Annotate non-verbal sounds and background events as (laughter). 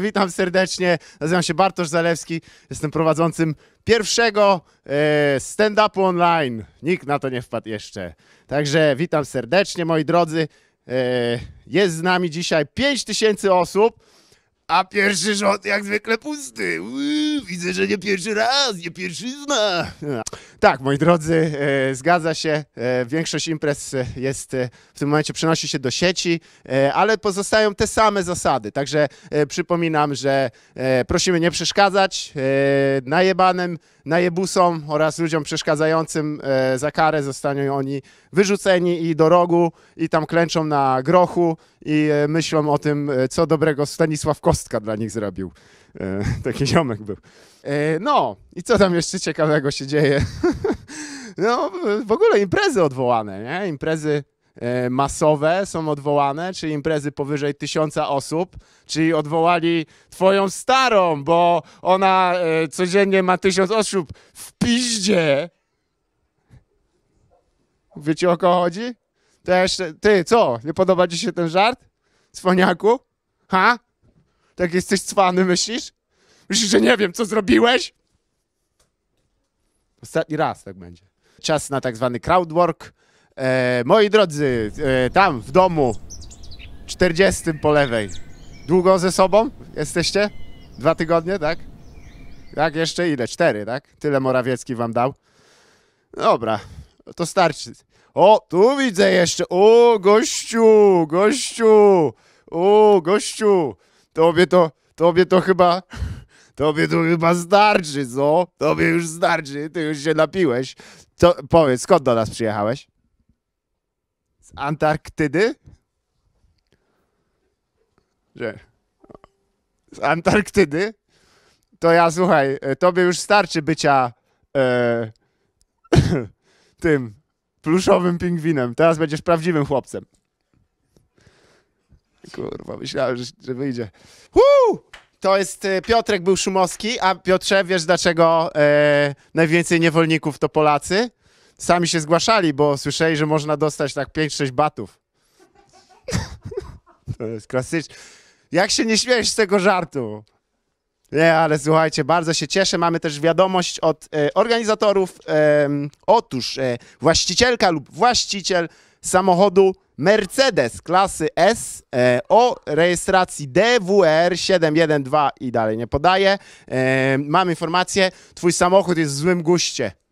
Witam serdecznie, nazywam się Bartosz Zalewski, jestem prowadzącym pierwszego e, stand-upu online. Nikt na to nie wpadł jeszcze. Także witam serdecznie, moi drodzy. E, jest z nami dzisiaj 5000 osób. A pierwszy rząd jak zwykle pusty. Uy, widzę, że nie pierwszy raz, nie pierwszyzna. Tak, moi drodzy, e, zgadza się. E, większość imprez jest e, w tym momencie przenosi się do sieci, e, ale pozostają te same zasady. Także e, przypominam, że e, prosimy nie przeszkadzać najebanym, najebusom oraz ludziom przeszkadzającym za karę zostaną oni wyrzuceni i do rogu i tam klęczą na grochu i myślą o tym, co dobrego Stanisław Kowalski ciekawostka dla nich zrobił. E, (laughs) taki ziomek był. E, no, i co tam jeszcze ciekawego się dzieje? (laughs) no, w ogóle imprezy odwołane, nie? Imprezy e, masowe są odwołane, czyli imprezy powyżej tysiąca osób, czyli odwołali twoją starą, bo ona e, codziennie ma tysiąc osób w piździe. Wiecie o kogo chodzi? Też, ty, co? Nie podoba ci się ten żart? Cwaniaku? Ha? Tak jesteś cwany, myślisz? Myślisz, że nie wiem, co zrobiłeś? Ostatni raz tak będzie. Czas na tak zwany crowdwork. E, moi drodzy, e, tam w domu, 40 po lewej. Długo ze sobą jesteście? Dwa tygodnie, tak? Tak, jeszcze ile? Cztery, tak? Tyle Morawiecki wam dał. Dobra, to starczy. O, tu widzę jeszcze. O, gościu, gościu. O, gościu tobie to, tobie to chyba, (laughs) tobie to chyba starczy, co? Tobie już starczy, ty już się napiłeś. Co, powiedz, skąd do nas przyjechałeś? Z Antarktydy? Że... Z Antarktydy? To ja, słuchaj, e, tobie już starczy bycia e, (laughs) tym pluszowym pingwinem. Teraz będziesz prawdziwym chłopcem. Kurwa, myślałem, że, że wyjdzie. Woo! To jest e, Piotrek był Szumowski, a Piotrze, wiesz dlaczego e, najwięcej niewolników to Polacy? Sami się zgłaszali, bo słyszeli, że można dostać tak 5-6 batów. (laughs) to jest klasyczne. Jak się nie śmiejesz z tego żartu? Nie, ale słuchajcie, bardzo się cieszę. Mamy też wiadomość od e, organizatorów. E, otóż właścicielka lub właściciel samochodu Mercedes klasy S e, o rejestracji DWR 712 i dalej nie podaję. E, mam informację, twój samochód jest w złym guście.